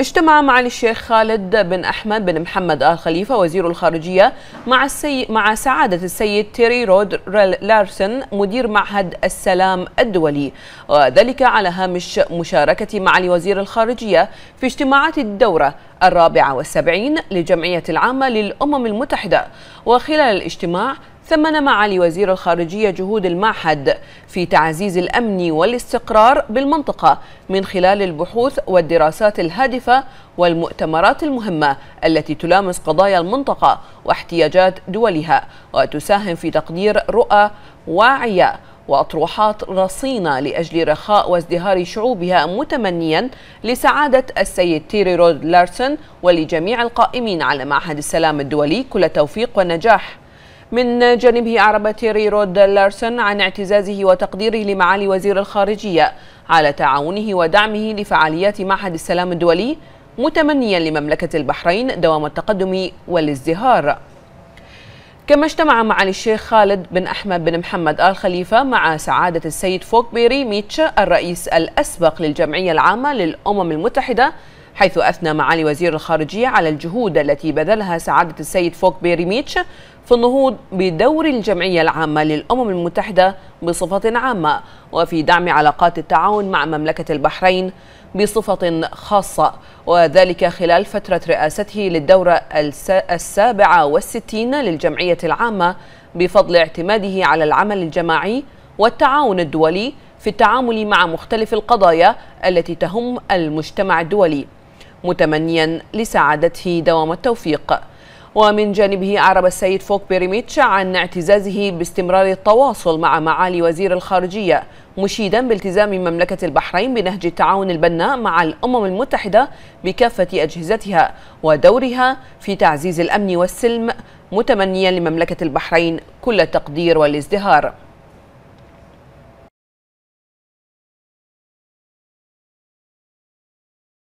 اجتمع معالي الشيخ خالد بن أحمد بن محمد آل خليفة وزير الخارجية مع, السي... مع سعادة السيد تيري رود لارسن مدير معهد السلام الدولي وذلك على هامش مشاركة معالي وزير الخارجية في اجتماعات الدورة الرابعة والسبعين للجمعية العامة للأمم المتحدة وخلال الاجتماع ثمن معالي وزير الخارجية جهود المعهد في تعزيز الأمن والاستقرار بالمنطقة من خلال البحوث والدراسات الهادفة والمؤتمرات المهمة التي تلامس قضايا المنطقة واحتياجات دولها وتساهم في تقدير رؤى واعية وأطروحات رصينة لأجل رخاء وازدهار شعوبها متمنيا لسعادة السيد تيري رود لارسون ولجميع القائمين على معهد السلام الدولي كل توفيق ونجاح من جانبه أعرب تيري رود لارسون عن اعتزازه وتقديره لمعالي وزير الخارجية على تعاونه ودعمه لفعاليات معهد السلام الدولي متمنيا لمملكة البحرين دوام التقدم والازدهار كما اجتمع معالي الشيخ خالد بن أحمد بن محمد آل خليفة مع سعادة السيد فوكبيري ميتشا الرئيس الأسبق للجمعية العامة للأمم المتحدة حيث أثنى معالي وزير الخارجية على الجهود التي بذلها سعادة السيد فوك بيريميتش في النهوض بدور الجمعية العامة للأمم المتحدة بصفة عامة وفي دعم علاقات التعاون مع مملكة البحرين بصفة خاصة وذلك خلال فترة رئاسته للدورة السابعة والستين للجمعية العامة بفضل اعتماده على العمل الجماعي والتعاون الدولي في التعامل مع مختلف القضايا التي تهم المجتمع الدولي متمنيا لسعادته دوام التوفيق ومن جانبه أعرب السيد فوق بيريميتش عن اعتزازه باستمرار التواصل مع معالي وزير الخارجية مشيدا بالتزام مملكة البحرين بنهج التعاون البناء مع الأمم المتحدة بكافة أجهزتها ودورها في تعزيز الأمن والسلم متمنيا لمملكة البحرين كل التقدير والازدهار